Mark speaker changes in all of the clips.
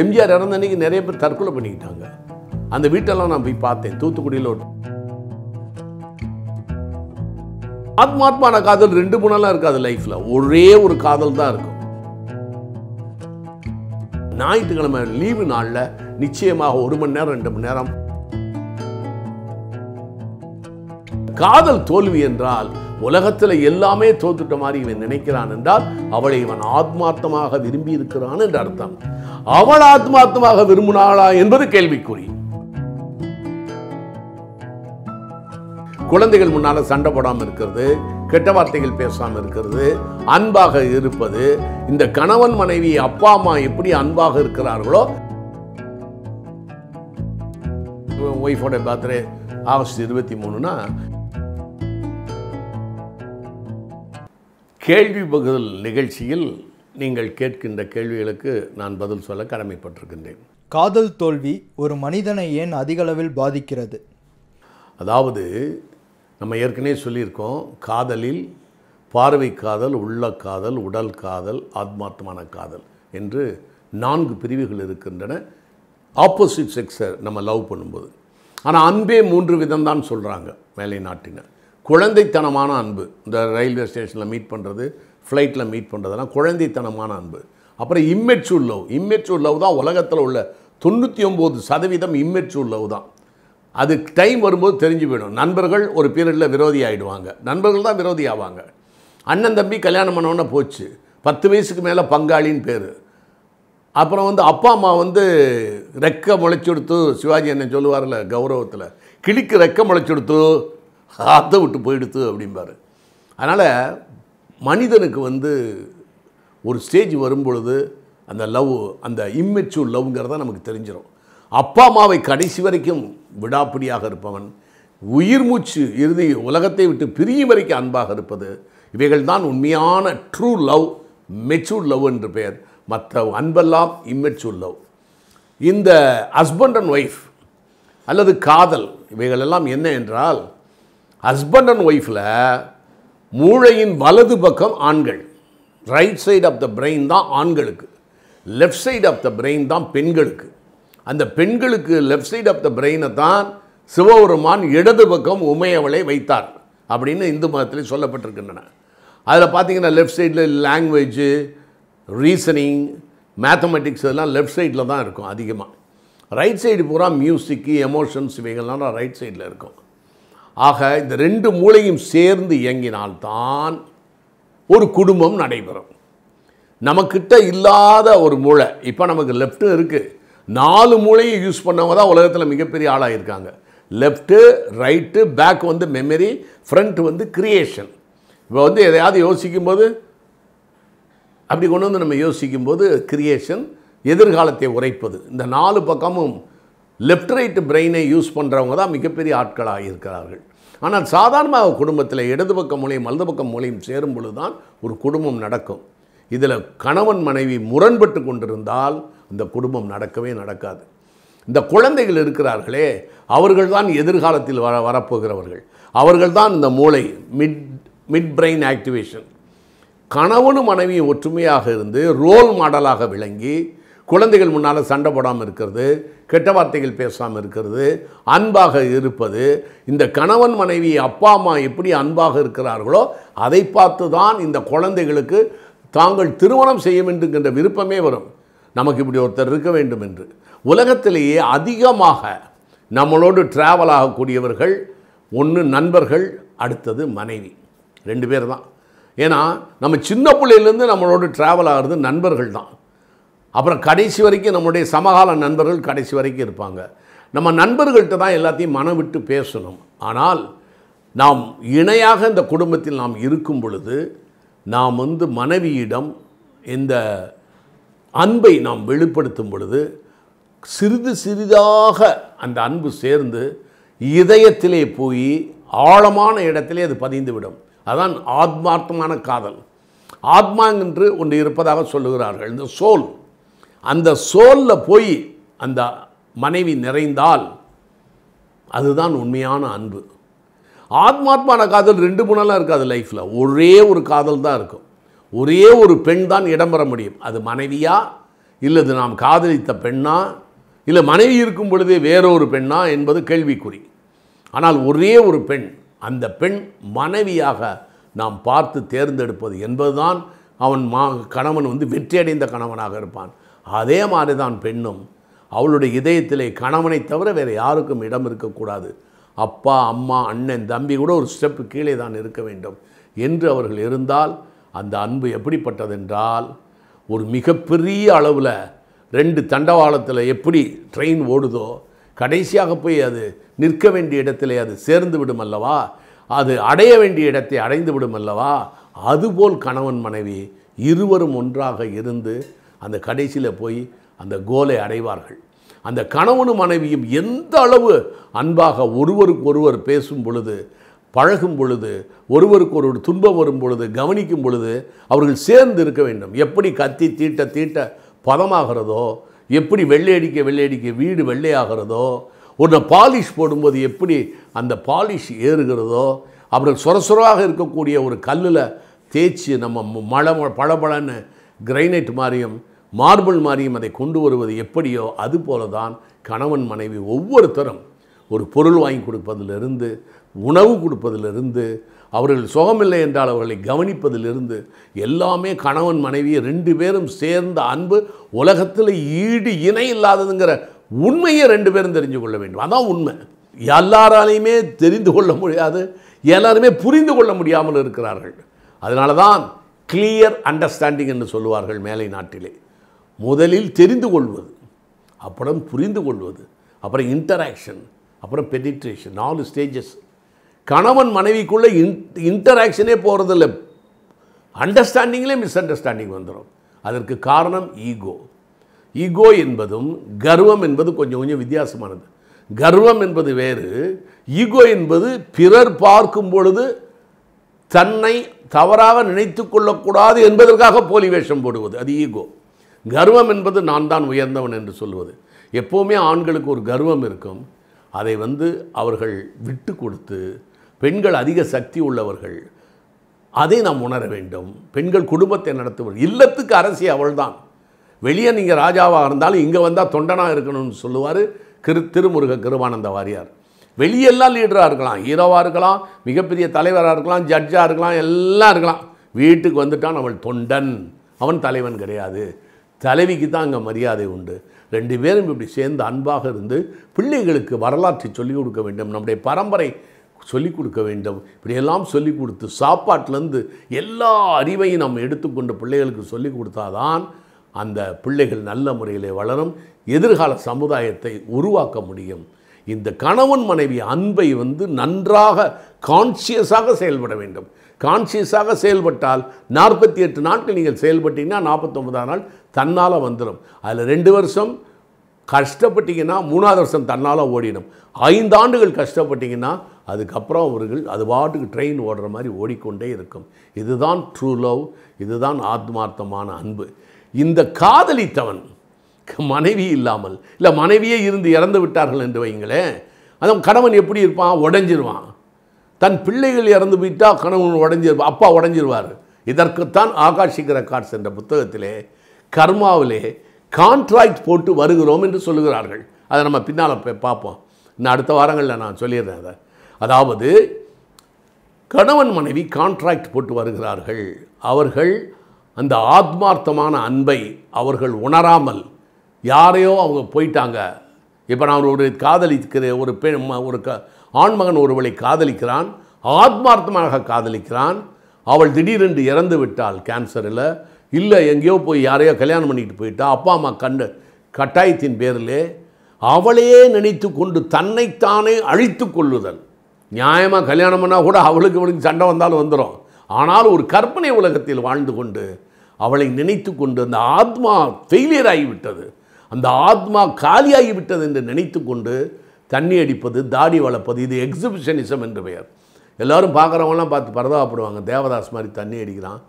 Speaker 1: எம்ஜிஆர் இறந்த அன்னைக்கு நிறைய பேர் தற்கொலை பண்ணிக்கிட்டாங்க அந்த வீட்டெல்லாம் நான் போய் பார்த்தேன் தூத்துக்குடியில் ஆத்மாத்மான காதல் ரெண்டு மூணாலாம் இருக்காது லைஃப்ல ஒரே ஒரு காதல் தான் இருக்கும் ஞாயிற்றுக்கிழமை லீவு நாளில் நிச்சயமாக ஒரு மணி நேரம் ரெண்டு மணி நேரம் காதல் தோல்வி என்றால் உலகத்தில் எல்லாமே தோத்துட்ட மாதிரி இவன் நினைக்கிறான் என்றால் அவளை இவன் ஆத்மார்த்தமாக விரும்பி இருக்கிறான் என்று அர்த்தம் அவள் ஆத்மாத்மாக விரும்பினாளா என்பது கேள்விக்குறி குழந்தைகள் முன்னால் சண்டை போடாமல் இருக்கிறது கெட்ட வார்த்தைகள் பேசாமல் இருக்கிறது அன்பாக இருப்பது இந்த கணவன் மனைவி அப்பா அம்மா எப்படி அன்பாக இருக்கிறார்களோ ஒய்ஃபோட பர்த்டே ஆகஸ்ட் இருபத்தி மூணுனா கேள்வி பகுதல் நிகழ்ச்சியில் நீங்கள் கேட்கின்ற கேள்விகளுக்கு நான் பதில் சொல்ல கடமைப்பட்டிருக்கின்றேன் காதல் தோல்வி ஒரு மனிதனை ஏன் அதிகளவில் பாதிக்கிறது அதாவது நம்ம ஏற்கனவே சொல்லியிருக்கோம் காதலில் பார்வை காதல் உள்ள காதல் உடல் காதல் ஆத்மாத்மான காதல் என்று நான்கு பிரிவுகள் இருக்கின்றன ஆப்போசிட் செக்ஸை நம்ம லவ் பண்ணும்போது ஆனால் அன்பே மூன்று விதம் தான் சொல்கிறாங்க மேலை நாட்டினர் குழந்தைத்தனமான அன்பு இந்த ரயில்வே ஸ்டேஷனில் மீட் பண்ணுறது ஃப்ளைட்டில் மீட் பண்ணுறதுலாம் குழந்தைத்தனமான அன்பு அப்புறம் இம்மெச்சூர் லவ் இம்மெச்சூர் லவ் தான் உலகத்தில் உள்ள தொண்ணூற்றி ஒம்பது சதவீதம் இம்மெச்சூர் லவ் தான் அது டைம் வரும்போது தெரிஞ்சு போயிடும் நண்பர்கள் ஒரு பீரியடில் விரோதி ஆகிடுவாங்க நண்பர்கள் தான் விரோதி ஆவாங்க அண்ணன் தம்பி கல்யாணம் பண்ணோன்னே போச்சு பத்து வயசுக்கு மேலே பங்காளின்னு பேர் அப்புறம் வந்து அப்பா அம்மா வந்து ரெக்க முளைச்சி கொடுத்து சிவாஜி என்ன சொல்லுவார்ல கௌரவத்தில் கிளிக்கு ரெக்க முளைச்சி கொடுத்து விட்டு போயிடுத்து அப்படிம்பார் அதனால் மனிதனுக்கு வந்து ஒரு ஸ்டேஜ் வரும்பொழுது அந்த லவ் அந்த இம்மெச்சூர் லவ்ங்கிறத நமக்கு தெரிஞ்சிடும் அப்பா அம்மாவை கடைசி வரைக்கும் விடாப்பிடியாக இருப்பவன் உயிர் மூச்சு இறுதி உலகத்தை விட்டு பிரியும் வரைக்கும் அன்பாக இருப்பது இவைகள் தான் உண்மையான ட்ரூ லவ் மெச்சூர் லவ் என்று பெயர் மற்ற அன்பெல்லாம் இம்மெச்சூர் லவ் இந்த ஹஸ்பண்ட் அண்ட் ஒய்ஃப் அல்லது காதல் இவைகளெல்லாம் என்ன என்றால் ஹஸ்பண்ட் அண்ட் ஒய்ஃபில் மூளையின் வலது பக்கம் ஆண்கள் right side of the brain தான் ஆண்களுக்கு left side of the brain தான் பெண்களுக்கு அந்த பெண்களுக்கு லெஃப்ட் சைடு ஆஃப் த பிரெயினை தான் சிவபெருமான் இடது பக்கம் உமையவளை வைத்தார் அப்படின்னு இந்து மதத்தில் சொல்லப்பட்டிருக்கின்றன அதில் பார்த்தீங்கன்னா லெஃப்ட் சைடில் லாங்குவேஜு ரீசனிங் மேத்தமெட்டிக்ஸ் இதெல்லாம் லெஃப்ட் சைடில் தான் இருக்கும் அதிகமாக ரைட் சைடு பூரா மியூசிக்கு எமோஷன்ஸ் இவைகள்லாம் ரைட் சைடில் இருக்கும் ஆக இந்த ரெண்டு மூளையும் சேர்ந்து இயங்கினால்தான் ஒரு குடும்பம் நடைபெறும் நமக்கிட்ட இல்லாத ஒரு மூளை இப்போ நமக்கு லெஃப்ட்டும் இருக்குது நாலு மூளையும் யூஸ் பண்ணவங்க தான் உலகத்தில் மிகப்பெரிய ஆளாக இருக்காங்க லெஃப்ட்டு ரைட்டு பேக் வந்து மெமரி ஃப்ரண்ட் வந்து கிரியேஷன் இப்போ வந்து எதையாவது யோசிக்கும்போது அப்படி கொண்டு வந்து நம்ம யோசிக்கும்போது கிரியேஷன் எதிர்காலத்தை உரைப்பது இந்த நாலு பக்கமும் லெஃப்ட் ரைட் பிரெயினை யூஸ் பண்ணுறவங்க தான் மிகப்பெரிய ஆட்களாக இருக்கிறார்கள் ஆனால் சாதாரணமாக குடும்பத்தில் இடது பக்க மூலையும் வலது பக்கம் மூலையும் சேரும் பொழுது தான் ஒரு குடும்பம் நடக்கும் இதில் கணவன் மனைவி முரண்பட்டு கொண்டிருந்தால் இந்த குடும்பம் நடக்கவே நடக்காது இந்த குழந்தைகள் இருக்கிறார்களே அவர்கள் தான் எதிர்காலத்தில் வர வரப்போகிறவர்கள் அவர்கள் தான் இந்த மூளை மிட் மிட் பிரெயின் ஆக்டிவேஷன் கணவனும் மனைவியும் ஒற்றுமையாக இருந்து ரோல் மாடலாக விளங்கி குழந்தைகள் முன்னால் சண்டை போடாமல் இருக்கிறது கெட்ட வார்த்தைகள் பேசாமல் இருக்கிறது அன்பாக இருப்பது இந்த கணவன் மனைவி அப்பா அம்மா எப்படி அன்பாக இருக்கிறார்களோ அதை பார்த்து தான் இந்த குழந்தைகளுக்கு தாங்கள் திருமணம் செய்ய வேண்டுங்கிற விருப்பமே வரும் நமக்கு இப்படி ஒருத்தர் இருக்க வேண்டும் என்று உலகத்திலேயே அதிகமாக நம்மளோடு ட்ராவல் ஆகக்கூடியவர்கள் ஒன்று நண்பர்கள் அடுத்தது மனைவி ரெண்டு பேர் தான் ஏன்னா நம்ம சின்ன பிள்ளையிலேருந்து நம்மளோடு ட்ராவல் ஆகிறது நண்பர்கள் தான் அப்புறம் கடைசி வரைக்கும் நம்முடைய சமகால நண்பர்கள் கடைசி வரைக்கும் இருப்பாங்க நம்ம நண்பர்கள்ட்ட தான் எல்லாத்தையும் மனம் விட்டு பேசணும் ஆனால் நாம் இணையாக இந்த குடும்பத்தில் நாம் இருக்கும் பொழுது நாம் வந்து மனைவியிடம் இந்த அன்பை நாம் வெளிப்படுத்தும் பொழுது சிறிது சிறிதாக அந்த அன்பு சேர்ந்து இதயத்திலே போய் ஆழமான இடத்திலே அது பதிந்துவிடும் அதான் ஆத்மார்த்தமான காதல் ஆத்மா என்று ஒன்று இருப்பதாக சொல்லுகிறார்கள் இந்த சோல் அந்த சோலில் போய் அந்த மனைவி நிறைந்தால் அதுதான் உண்மையான அன்பு ஆத்மாத்மான காதல் ரெண்டு மூணெல்லாம் இருக்காது லைஃப்பில் ஒரே ஒரு காதல் தான் இருக்கும் ஒரே ஒரு பெண் தான் இடம்பெற முடியும் அது மனைவியா இல்லது நாம் காதலித்த பெண்ணா இல்லை மனைவி இருக்கும் பொழுதே வேறொரு பெண்ணா என்பது கேள்விக்குறி ஆனால் ஒரே ஒரு பெண் அந்த பெண் மனைவியாக நாம் பார்த்து தேர்ந்தெடுப்பது என்பதுதான் அவன் மா கணவன் வந்து வெற்றியடைந்த கணவனாக இருப்பான் அதே மாதிரி தான் பெண்ணும் அவளுடைய இதயத்திலே கணவனை தவிர வேறு யாருக்கும் இடம் இருக்கக்கூடாது அப்பா அம்மா அண்ணன் தம்பி கூட ஒரு ஸ்டெப்பு கீழே தான் இருக்க வேண்டும் என்று அவர்கள் இருந்தால் அந்த அன்பு எப்படிப்பட்டதென்றால் ஒரு மிகப்பெரிய அளவில் ரெண்டு தண்டவாளத்தில் எப்படி ட்ரெயின் ஓடுதோ கடைசியாக போய் அது நிற்க வேண்டிய இடத்திலே அது சேர்ந்து விடும் அல்லவா அது அடைய வேண்டிய இடத்தை அடைந்து விடும் அல்லவா அதுபோல் கணவன் மனைவி இருவரும் ஒன்றாக இருந்து அந்த கடைசியில் போய் அந்த கோலை அடைவார்கள் அந்த கணவனும் மனைவியும் எந்த அளவு அன்பாக ஒருவருக்கு ஒருவர் பேசும் பொழுது பழகும் பொழுது ஒருவருக்கு ஒரு துன்பம் வரும் பொழுது கவனிக்கும் பொழுது அவர்கள் சேர்ந்து இருக்க வேண்டும் எப்படி கத்தி தீட்ட தீட்ட பதமாகிறதோ எப்படி வெள்ளையடிக்க வெள்ளையடிக்க வீடு வெள்ளையாகிறதோ ஒன்று பாலிஷ் போடும்போது எப்படி அந்த பாலிஷ் ஏறுகிறதோ அவர்கள் சுரசுரவாக இருக்கக்கூடிய ஒரு கல்லில் தேய்ச்சி நம்ம மழை பளபளன்னு கிரைனைட் மாதிரியும் மார்பிள் மாதிரியும் அதை கொண்டு வருவது எப்படியோ அதுபோல தான் கணவன் மனைவி ஒவ்வொருத்தரும் ஒரு பொருள் வாங்கி கொடுப்பதிலிருந்து உணவு கொடுப்பதிலிருந்து அவர்கள் சுகமில்லை என்றால் அவர்களை கவனிப்பதிலிருந்து எல்லாமே கணவன் மனைவி ரெண்டு பேரும் சேர்ந்த அன்பு உலகத்தில் ஈடு இணை இல்லாததுங்கிற உண்மையை ரெண்டு பேரும் தெரிஞ்சு கொள்ள வேண்டும் அதான் உண்மை எல்லாராலையுமே தெரிந்து கொள்ள முடியாது எல்லாருமே புரிந்து கொள்ள முடியாமல் இருக்கிறார்கள் அதனால தான் கிளியர் அண்டர்ஸ்டாண்டிங் என்று சொல்லுவார்கள் மேலை நாட்டிலே முதலில் தெரிந்து கொள்வது அப்புறம் புரிந்து கொள்வது அப்புறம் இன்டராக்ஷன் அப்புறம் பெனிட்ரேஷன் நாலு ஸ்டேஜஸ் கணவன் மனைவிக்குள்ளே இன் இன்டராக்ஷனே போகிறதில்ல அண்டர்ஸ்டாண்டிங்லே மிஸ் அண்டர்ஸ்டாண்டிங் வந்துடும் அதற்கு காரணம் ஈகோ ஈகோ என்பதும் கர்வம் என்பது கொஞ்சம் கொஞ்சம் வித்தியாசமானது கர்வம் என்பது வேறு ஈகோ என்பது பிறர் பார்க்கும் பொழுது தன்னை தவறாக நினைத்து கொள்ளக்கூடாது என்பதற்காக போலி வேஷம் போடுவது அது ஈகோ கர்வம் என்பது நான் தான் உயர்ந்தவன் என்று சொல்வது எப்போவுமே ஆண்களுக்கு ஒரு கர்வம் இருக்கும் அதை வந்து அவர்கள் விட்டு கொடுத்து பெண்கள் அதிக சக்தி உள்ளவர்கள் அதை நாம் உணர வேண்டும் பெண்கள் குடும்பத்தை நடத்துவர் இல்லத்துக்கு அரசி அவள்தான் வெளியே நீங்கள் ராஜாவாக இருந்தாலும் இங்கே வந்தால் தொண்டனாக இருக்கணும்னு சொல்லுவார் கிரு திருமுருக கிருவானந்த வாரியார் வெளியெல்லாம் லீடராக இருக்கலாம் ஹீரோவாக இருக்கலாம் மிகப்பெரிய தலைவராக இருக்கலாம் ஜட்ஜாக இருக்கலாம் எல்லாம் இருக்கலாம் வீட்டுக்கு வந்துட்டான் அவள் தொண்டன் அவன் தலைவன் கிடையாது தலைவிக்கு தான் அங்கே மரியாதை உண்டு ரெண்டு பேரும் இப்படி சேர்ந்து அன்பாக இருந்து பிள்ளைகளுக்கு வரலாற்றை சொல்லிக் கொடுக்க வேண்டும் நம்முடைய பரம்பரை சொல்லிக் கொடுக்க வேண்டும் இப்படியெல்லாம் சொல்லிக் கொடுத்து சாப்பாட்டிலேருந்து எல்லா அறிவையும் நம்ம எடுத்துக்கொண்டு பிள்ளைகளுக்கு சொல்லிக் கொடுத்தாதான் அந்த பிள்ளைகள் நல்ல முறையில் வளரும் எதிர்கால சமுதாயத்தை உருவாக்க முடியும் இந்த கணவன் மனைவி அன்பை வந்து நன்றாக கான்சியஸாக செயல்பட வேண்டும் கான்சியஸாக செயல்பட்டால் நாற்பத்தி எட்டு நாட்கள் நீங்கள் செயல்பட்டீங்கன்னா நாற்பத்தொம்பதாம் நாள் தன்னால் வந்துடும் அதில் ரெண்டு வருஷம் கஷ்டப்பட்டீங்கன்னா மூணாவது வருஷம் தன்னால் ஓடிடும் ஐந்து ஆண்டுகள் கஷ்டப்பட்டீங்கன்னா அதுக்கப்புறம் அவர்கள் அது பாட்டுக்கு ட்ரெயின் ஓடுற மாதிரி ஓடிக்கொண்டே இருக்கும் இதுதான் ட்ரூ லவ் இதுதான் ஆத்மார்த்தமான அன்பு இந்த காதலித்தவன் மனைவி இல்லாமல் இல்லை மனைவியே இருந்து இறந்து விட்டார்கள் என்று வைங்களேன் அதன் கணவன் எப்படி இருப்பான் உடஞ்சிருவான் தன் பிள்ளைகள் இறந்து போயிட்டால் கணவன் உடஞ்சி அப்பா உடஞ்சிருவார் இதற்குத்தான் ஆகாஷிக்கிற காட்ஸ் என்ற புத்தகத்திலே கர்மாவிலே கான்ட்ராக்ட் போட்டு வருகிறோம் என்று சொல்லுகிறார்கள் அதை நம்ம பின்னால் பார்ப்போம் இன்னும் அடுத்த வாரங்களில் நான் சொல்லிடுறேன் அதை அதாவது கணவன் மனைவி கான்ட்ராக்ட் போட்டு வருகிறார்கள் அவர்கள் அந்த ஆத்மார்த்தமான அன்பை அவர்கள் உணராமல் யாரையோ அவங்க போயிட்டாங்க இப்போ நான் ஒரு காதலிக்கிற ஒரு பெண் ஒரு க ஆண்மகன் ஒருவளை காதலிக்கிறான் ஆத்மார்த்தமாக காதலிக்கிறான் அவள் திடீரென்று இறந்து விட்டாள் கேன்சரில் இல்லை எங்கேயோ போய் யாரையோ கல்யாணம் பண்ணிட்டு போயிட்டா அப்பா அம்மா கண்டு கட்டாயத்தின் பேரிலே அவளையே நினைத்து கொண்டு தன்னைத்தானே அழித்து கொள்ளுதல் நியாயமாக கல்யாணம் பண்ணால் கூட அவளுக்கு இவளுக்கு சண்டை வந்தாலும் வந்துடும் ஆனால் ஒரு கற்பனை உலகத்தில் வாழ்ந்து கொண்டு அவளை நினைத்து கொண்டு அந்த ஆத்மா ஃபெயிலியர் ஆகிவிட்டது அந்த ஆத்மா காலியாகிவிட்டது என்று நினைத்து கொண்டு தண்ணி அடிப்பது தாடி வளர்ப்பது இது எக்ஸிபிஷனிசம் என்று பெயர் எல்லோரும் பார்க்குறவங்களாம் பார்த்து பரதாப்படுவாங்க தேவதாஸ் மாதிரி தண்ணி அடிக்கிறான்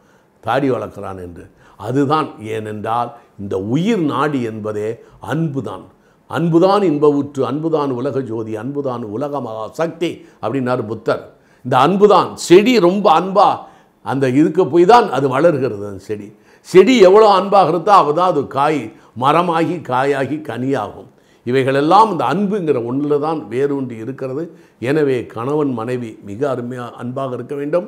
Speaker 1: தாடி வளர்க்குறான் என்று அதுதான் ஏனென்றால் இந்த உயிர் நாடி என்பதே அன்புதான் அன்புதான் இன்பவுற்று அன்புதான் உலக ஜோதி அன்புதான் உலக மகா சக்தி அப்படின்னார் புத்தர் இந்த அன்புதான் செடி ரொம்ப அன்பாக அந்த இதுக்கு போய் தான் அது வளர்கிறது அந்த செடி செடி எவ்வளோ அன்பாகிறதோ இருந்தால் அது காய் மரமாகி காயாகி கனியாகும் இவைகளெல்லாம் இந்த அன்புங்கிற ஒன்றில் தான் வேரூண்டி இருக்கிறது எனவே கணவன் மனைவி மிக அருமையாக அன்பாக இருக்க வேண்டும்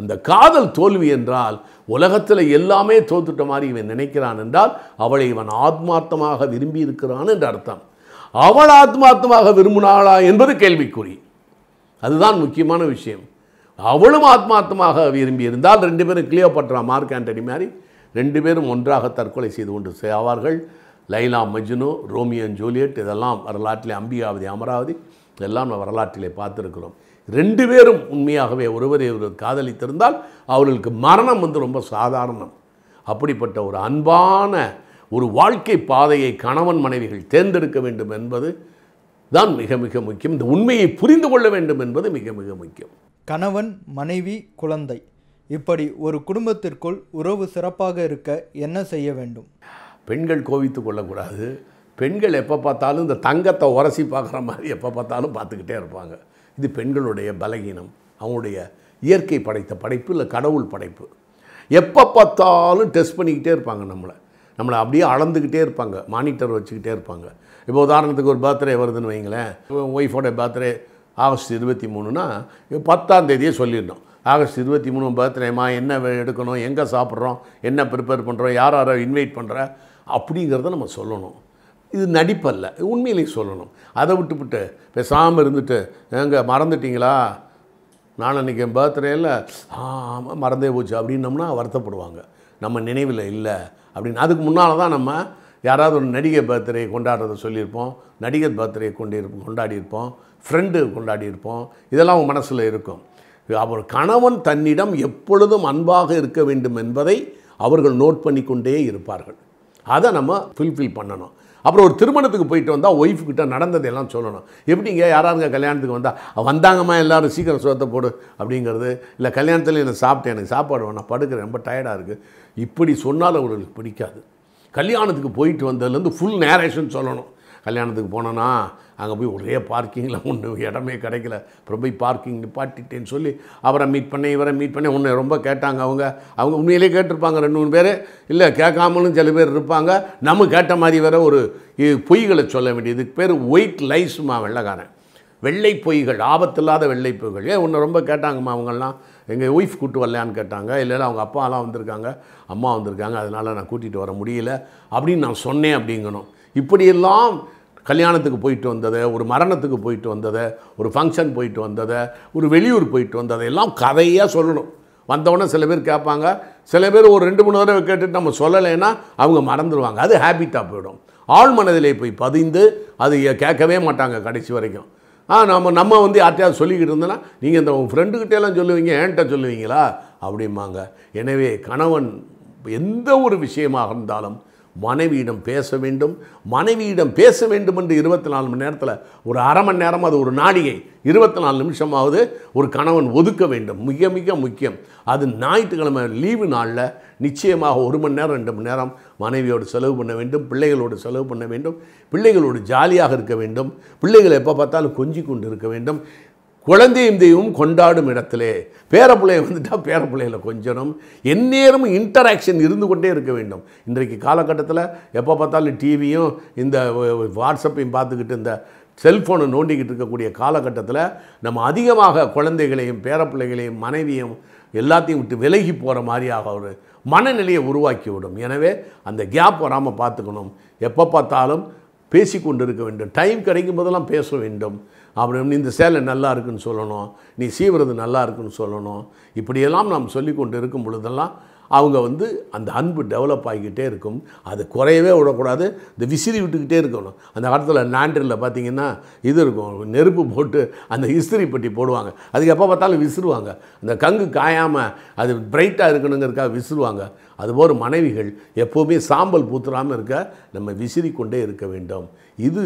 Speaker 1: அந்த காதல் தோல்வி என்றால் உலகத்தில் எல்லாமே தோத்துட்ட மாதிரி இவன் நினைக்கிறான் என்றால் அவளை இவன் ஆத்மார்த்தமாக விரும்பி இருக்கிறான் என்று அர்த்தம் அவள் ஆத்மார்த்தமாக விரும்பினாளா என்பது கேள்விக்குறி அதுதான் முக்கியமான விஷயம் அவளும் ஆத்மார்த்தமாக விரும்பி இருந்தால் ரெண்டு பேரும் கிளியோ கிளியோபட்ரா மார்க் ஆண்டனி மாதிரி ரெண்டு பேரும் ஒன்றாக தற்கொலை செய்து கொண்டு ஆவார்கள் Laila Majnu Romeo and Juliet இதெல்லாம் வரலாற்றிலே அம்பிகாவதி அமராவதி இதெல்லாம் நம்ம வரலாற்றிலே பார்த்துருக்கிறோம் ரெண்டு பேரும் உண்மையாகவே ஒருவரை ஒரு காதலித்திருந்தால் அவர்களுக்கு மரணம் வந்து ரொம்ப சாதாரணம் அப்படிப்பட்ட ஒரு அன்பான ஒரு வாழ்க்கை பாதையை கணவன் மனைவிகள் தேர்ந்தெடுக்க வேண்டும் என்பது தான் மிக மிக முக்கியம் இந்த உண்மையை புரிந்து கொள்ள வேண்டும் என்பது மிக மிக முக்கியம் கணவன் மனைவி குழந்தை இப்படி ஒரு குடும்பத்திற்குள் உறவு சிறப்பாக இருக்க என்ன செய்ய வேண்டும் பெண்கள் கோவித்து கொள்ளக்கூடாது பெண்கள் எப்போ பார்த்தாலும் இந்த தங்கத்தை உரசி பார்க்குற மாதிரி எப்போ பார்த்தாலும் பார்த்துக்கிட்டே இருப்பாங்க இது பெண்களுடைய பலகீனம் அவங்களுடைய இயற்கை படைத்த படைப்பு இல்லை கடவுள் படைப்பு எப்போ பார்த்தாலும் டெஸ்ட் பண்ணிக்கிட்டே இருப்பாங்க நம்மளை நம்மளை அப்படியே அளந்துக்கிட்டே இருப்பாங்க மானிட்டர் வச்சுக்கிட்டே இருப்பாங்க இப்போ உதாரணத்துக்கு ஒரு பர்த்டே வருதுன்னு வைங்களேன் ஒய்ஃபோட பர்த்டே ஆகஸ்ட் இருபத்தி மூணுனா பத்தாம் தேதியே சொல்லிடணும் ஆகஸ்ட் இருபத்தி மூணு பர்த்டேம்மா என்ன எடுக்கணும் எங்கே சாப்பிட்றோம் என்ன ப்ரிப்பேர் பண்ணுறோம் யார் யாரை இன்வைட் பண்ணுற அப்படிங்கிறத நம்ம சொல்லணும் இது நடிப்பல்ல உண்மையிலே சொல்லணும் அதை விட்டு விட்டு பேசாமல் இருந்துட்டு எங்கே மறந்துட்டிங்களா நான் அன்றைக்கி பர்த்டேயில் ஆமாம் மறந்தே போச்சு அப்படின்னம்னா வருத்தப்படுவாங்க நம்ம நினைவில் இல்லை அப்படின்னு அதுக்கு முன்னால் தான் நம்ம யாராவது ஒரு நடிகை பர்த்டே கொண்டாடுறத சொல்லியிருப்போம் நடிகர் பர்த்டே கொண்டிருப்போம் கொண்டாடி இருப்போம் ஃப்ரெண்டு கொண்டாடி இருப்போம் இதெல்லாம் அவங்க மனசில் இருக்கும் அவர் கணவன் தன்னிடம் எப்பொழுதும் அன்பாக இருக்க வேண்டும் என்பதை அவர்கள் நோட் பண்ணி கொண்டே இருப்பார்கள் அதை நம்ம ஃபுல்ஃபில் பண்ணணும் அப்புறம் ஒரு திருமணத்துக்கு போயிட்டு வந்தால் ஒய்ஃப்கிட்ட நடந்ததெல்லாம் சொல்லணும் எப்படிங்க யாராருங்க கல்யாணத்துக்கு வந்தால் வந்தாங்கம்மா எல்லோரும் சீக்கிரம் சுகத்தை போடு அப்படிங்கிறது இல்லை கல்யாணத்தில் என்ன சாப்பிட்டேன் எனக்கு சாப்பாடு வேணாம் படுக்கிறேன் ரொம்ப டயர்டாக இருக்குது இப்படி சொன்னால் அவர்களுக்கு பிடிக்காது கல்யாணத்துக்கு போயிட்டு வந்ததுலேருந்து ஃபுல் நேரேஷன் சொல்லணும் கல்யாணத்துக்கு போனோன்னா அங்கே போய் ஒரே பார்க்கிங்கில் ஒன்று இடமே கிடைக்கல அப்புறம் போய் பார்க்கிங் நிப்பாட்டிட்டேன்னு சொல்லி அவரை மீட் பண்ணி இவரை மீட் பண்ணி ஒன்று ரொம்ப கேட்டாங்க அவங்க அவங்க உண்மையிலே கேட்டிருப்பாங்க ரெண்டு மூணு பேர் இல்லை கேட்காமலும் சில பேர் இருப்பாங்க நம்ம கேட்ட மாதிரி வேற ஒரு பொய்களை சொல்ல வேண்டியதுக்கு பேர் ஒயிட் லைஸ்மா வெள்ளைக்காரன் வெள்ளை பொய்கள் ஆபத்தில்லாத வெள்ளை பொய்கள் ஏன் ஒன்று ரொம்ப கேட்டாங்கம்மா அவங்கெல்லாம் எங்கள் ஒய்ஃப் கூட்டு வரலையான்னு கேட்டாங்க இல்லைன்னா அவங்க அப்பாலாம் வந்திருக்காங்க அம்மா வந்திருக்காங்க அதனால் நான் கூட்டிகிட்டு வர முடியல அப்படின்னு நான் சொன்னேன் அப்படிங்கணும் இப்படியெல்லாம் கல்யாணத்துக்கு போயிட்டு வந்ததை ஒரு மரணத்துக்கு போயிட்டு வந்ததை ஒரு ஃபங்க்ஷன் போயிட்டு வந்ததை ஒரு வெளியூர் போயிட்டு வந்ததை எல்லாம் கதையாக சொல்லணும் வந்தவொடனே சில பேர் கேட்பாங்க சில பேர் ஒரு ரெண்டு மூணு தடவை கேட்டுட்டு நம்ம சொல்லலைன்னா அவங்க மறந்துடுவாங்க அது ஹேபிட்டாக போயிடும் ஆள் மனதிலே போய் பதிந்து அது கேட்கவே மாட்டாங்க கடைசி வரைக்கும் ஆ நம்ம நம்ம வந்து யார்ட்டையாவது சொல்லிக்கிட்டு இருந்தோன்னா நீங்கள் இந்த உங்கள் ஃப்ரெண்டுக்கிட்டேலாம் சொல்லுவீங்க ஏன்ட்ட சொல்லுவீங்களா அப்படிம்பாங்க எனவே கணவன் எந்த ஒரு விஷயமாக இருந்தாலும் மனைவியிடம் பேச வேண்டும் மனைவியிடம் பேச வேண்டும் என்று இருபத்தி நாலு மணி நேரத்தில் ஒரு அரை மணி நேரம் அது ஒரு நாடிகை இருபத்தி நாலு நிமிஷமாவது ஒரு கணவன் ஒதுக்க வேண்டும் மிக மிக முக்கியம் அது ஞாயிற்றுக்கிழமை லீவு நாளில் நிச்சயமாக ஒரு மணி நேரம் ரெண்டு மணி நேரம் மனைவியோடு செலவு பண்ண வேண்டும் பிள்ளைகளோடு செலவு பண்ண வேண்டும் பிள்ளைகளோடு ஜாலியாக இருக்க வேண்டும் பிள்ளைகளை எப்போ பார்த்தாலும் கொஞ்சி கொண்டு இருக்க வேண்டும் குழந்தையும் தெய்வம் கொண்டாடும் இடத்திலே பேரப்பிள்ளைய வந்துட்டால் பேரப்பிள்ளையில் கொஞ்சம் எந்நேரமும் இன்டராக்ஷன் இருந்து கொண்டே இருக்க வேண்டும் இன்றைக்கு காலகட்டத்தில் எப்போ பார்த்தாலும் டிவியும் இந்த வாட்ஸ்அப்பையும் பார்த்துக்கிட்டு இந்த செல்ஃபோனை நோண்டிக்கிட்டு இருக்கக்கூடிய காலகட்டத்தில் நம்ம அதிகமாக குழந்தைகளையும் பேரப்பிள்ளைகளையும் மனைவியும் எல்லாத்தையும் விட்டு விலகி போகிற மாதிரியாக ஒரு மனநிலையை உருவாக்கி விடும் எனவே அந்த கேப் வராமல் பார்த்துக்கணும் எப்போ பார்த்தாலும் பேசி கொண்டு இருக்க வேண்டும் டைம் கிடைக்கும் போதெல்லாம் பேச வேண்டும் அப்படின்னு இந்த சேலை நல்லா இருக்குன்னு சொல்லணும் நீ சீவுறது நல்லா இருக்குன்னு சொல்லணும் இப்படியெல்லாம் நாம் சொல்லி கொண்டு இருக்கும் பொழுதெல்லாம் அவங்க வந்து அந்த அன்பு டெவலப் ஆகிக்கிட்டே இருக்கும் அது குறையவே விடக்கூடாது இந்த விசிறி விட்டுக்கிட்டே இருக்கணும் அந்த காலத்தில் நாண்டரில் பார்த்திங்கன்னா இது இருக்கும் நெருப்பு போட்டு அந்த இஸ்திரி பெட்டி போடுவாங்க அதுக்கு எப்போ பார்த்தாலும் விசிறுவாங்க அந்த கங்கு காயாமல் அது பிரைட்டாக இருக்கணுங்கிறதுக்காக விசிறுவாங்க அதுபோல் மனைவிகள் எப்போவுமே சாம்பல் பூத்துறாமல் இருக்க நம்ம விசிறி கொண்டே இருக்க வேண்டும் இது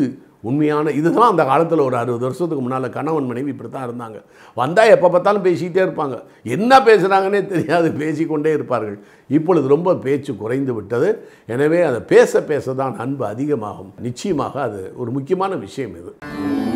Speaker 1: உண்மையான இதுதான் அந்த காலத்தில் ஒரு அறுபது வருஷத்துக்கு முன்னால் கணவன் மனைவி இப்படி தான் இருந்தாங்க வந்தால் எப்போ பார்த்தாலும் பேசிக்கிட்டே இருப்பாங்க என்ன பேசுகிறாங்கன்னே தெரியாது பேசிக்கொண்டே இருப்பார்கள் இப்பொழுது ரொம்ப பேச்சு குறைந்து விட்டது எனவே அதை பேச பேச தான் அன்பு அதிகமாகும் நிச்சயமாக அது ஒரு முக்கியமான விஷயம் இது